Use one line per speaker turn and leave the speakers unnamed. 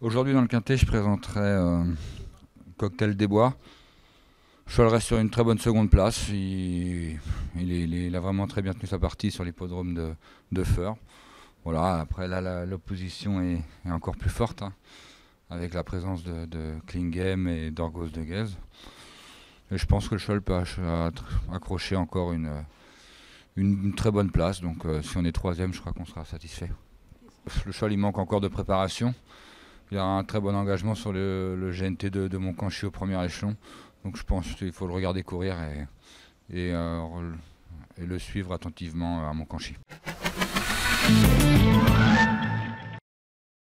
Aujourd'hui, dans le Quintet, je présenterai euh, Cocktail des Bois. Scholl reste sur une très bonne seconde place. Il, il, a vraiment très bien tenu sa partie sur l'hippodrome de, de Feur. Voilà, après là, l'opposition est, encore plus forte, hein, avec la présence de, de Klingem et d'Orgos de Ghez. Et je pense que Scholl peut accrocher encore une, une, très bonne place. Donc euh, si on est troisième, je crois qu'on sera satisfait. Le Scholl, il manque encore de préparation. Il y a un très bon engagement sur le, GNT2 de Moncanchy au premier échelon. Donc je pense qu'il faut le regarder courir et, euh, le suivre attentivement euh, à mon canchis.